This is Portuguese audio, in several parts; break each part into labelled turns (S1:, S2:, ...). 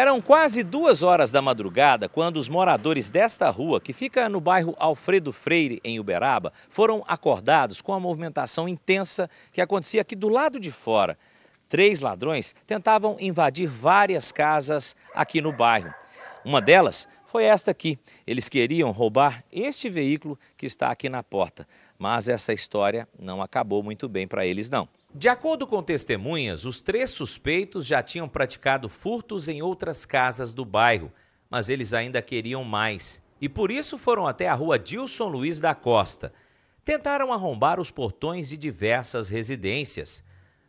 S1: Eram quase duas horas da madrugada quando os moradores desta rua, que fica no bairro Alfredo Freire, em Uberaba, foram acordados com a movimentação intensa que acontecia aqui do lado de fora. Três ladrões tentavam invadir várias casas aqui no bairro. Uma delas foi esta aqui. Eles queriam roubar este veículo que está aqui na porta. Mas essa história não acabou muito bem para eles, não. De acordo com testemunhas, os três suspeitos já tinham praticado furtos em outras casas do bairro, mas eles ainda queriam mais e por isso foram até a rua Dilson Luiz da Costa. Tentaram arrombar os portões de diversas residências.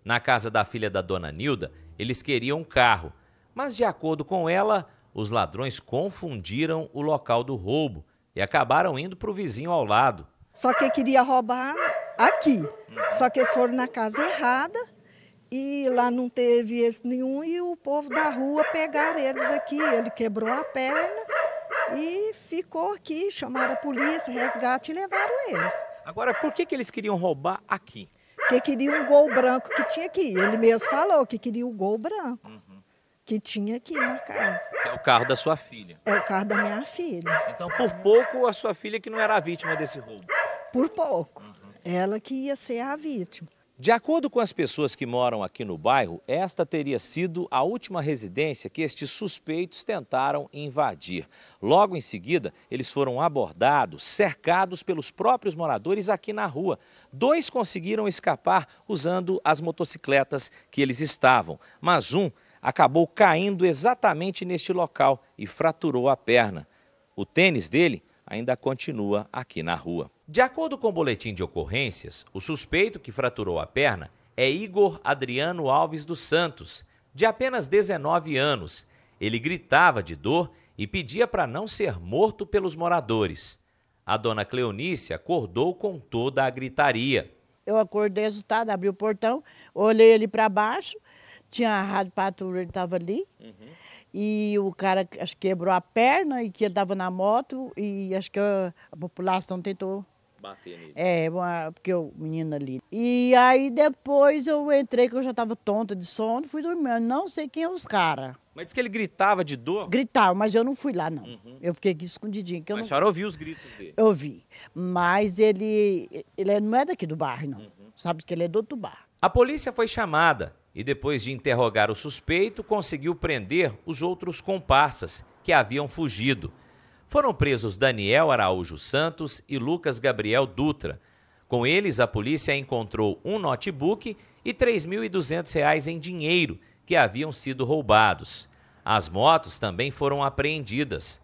S1: Na casa da filha da dona Nilda, eles queriam um carro, mas de acordo com ela, os ladrões confundiram o local do roubo e acabaram indo para o vizinho ao lado.
S2: Só que queria roubar aqui. Só que eles foram na casa errada e lá não teve esse nenhum e o povo da rua pegaram eles aqui. Ele quebrou a perna e ficou aqui, chamaram a polícia, resgate e levaram eles. Agora, por que, que eles queriam roubar aqui? Porque queria um gol branco que tinha aqui. Ele mesmo falou que queria o um gol branco uhum. que tinha aqui na casa. É o carro da sua filha. É o carro da minha filha. Então, por pouco, a sua filha que não era a vítima desse roubo. Por pouco. Uhum. Ela que ia ser a vítima. De
S1: acordo com as pessoas que moram aqui no bairro, esta teria sido a última residência que estes suspeitos tentaram invadir. Logo em seguida, eles foram abordados, cercados pelos próprios moradores aqui na rua. Dois conseguiram escapar usando as motocicletas que eles estavam, mas um acabou caindo exatamente neste local e fraturou a perna. O tênis dele ainda continua aqui na rua. De acordo com o boletim de ocorrências, o suspeito que fraturou a perna é Igor Adriano Alves dos Santos, de apenas 19 anos. Ele gritava de dor e pedia para não ser morto pelos moradores. A dona Cleonice acordou com toda a gritaria.
S3: Eu acordei assustada, abri o portão, olhei ele para baixo, tinha a rádio patrulha, ele estava ali. Uhum. E o cara, acho que quebrou a perna e que ele estava na moto. E acho que a, a população tentou bater nele. É, porque o menino ali. E aí depois eu entrei, que eu já estava tonta de sono, fui dormir. Não sei quem é os
S1: caras. Mas disse que ele gritava de dor?
S3: Gritava, mas eu não fui lá, não. Uhum. Eu fiquei aqui escondidinho. Que mas eu não... a senhora ouviu os gritos dele? Eu ouvi. Mas ele, ele é, não é daqui do bairro, não. Uhum. Sabe que ele é do outro bairro.
S1: A polícia foi chamada, e, depois de interrogar o suspeito, conseguiu prender os outros comparsas que haviam fugido. Foram presos Daniel Araújo Santos e Lucas Gabriel Dutra. Com eles, a polícia encontrou um notebook e R$ 3.200 em dinheiro que haviam sido roubados. As motos também foram apreendidas.